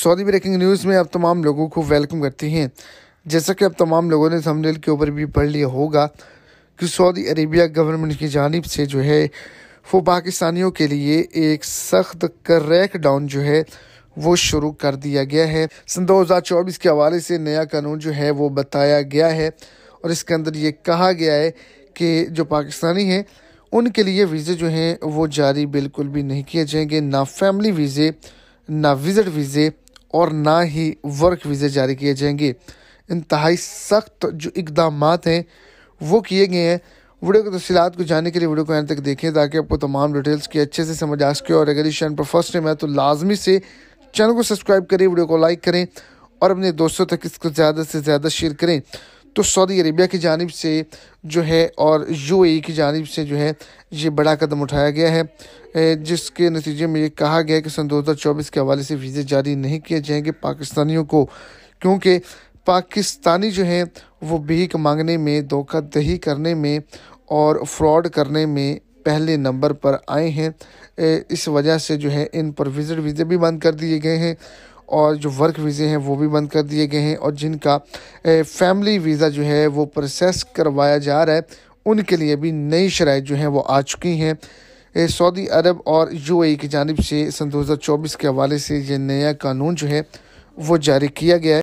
Saudi breaking news में अब तमाम लोगों को वेलकम करते हैं जैसा कि अब तमाम लोगों ने थंबनेल के ऊपर भी पढ़ लिया होगा कि सऊदी अरेबिया गवर्नमेंट की जानब से जो है वो पाकिस्तानियों के लिए एक सख्त क्रैक डाउन जो है वो शुरू कर दिया गया है सन चौबीस के हवाले से नया कानून जो है वो बताया गया है और इसके अंदर ये कहा गया है कि जो पाकिस्तानी हैं उनके लिए वीज़े जो हैं वो जारी बिल्कुल भी नहीं किए जाएंगे ना फैमिली वीज़े ना विज़िट वीज़े और ना ही वर्क वीज़े जारी किए जाएंगे इंतहाई सख्त जो इकदाम हैं वो किए गए हैं वीडियो की तफसीत को जानने के लिए वीडियो को यहाँ तक देखें ताकि आपको तमाम डिटेल्स की अच्छे से समझ आ सके और अगर इस चैनल पर फर्स्ट टाइम है तो लाजमी से चैनल को सब्सक्राइब करें वीडियो को लाइक करें और अपने दोस्तों तक इसको ज़्यादा से ज़्यादा शेयर करें तो सऊदी अरेबिया की जानब से जो है और यू की जानब से जो है ये बड़ा कदम उठाया गया है जिसके नतीजे में ये कहा गया कि सन चौबीस के हवाले से वीज़े जारी नहीं किए जाएंगे पाकिस्तानियों को क्योंकि पाकिस्तानी जो हैं वो भीख मांगने में दही करने में और फ्रॉड करने में पहले नंबर पर आए हैं इस वजह से जो है इन पर विजिट वीज़े भी बंद कर दिए गए हैं और जो वर्क वीज़े हैं वो भी बंद कर दिए गए हैं और जिनका फैमिली वीज़ा जो है वो प्रोसेस करवाया जा रहा है उनके लिए भी नई शराइ जो हैं वो आ चुकी हैं सऊदी अरब और यूएई e की जानब से सन चौबीस के हवाले से ये नया कानून जो है वो जारी किया गया है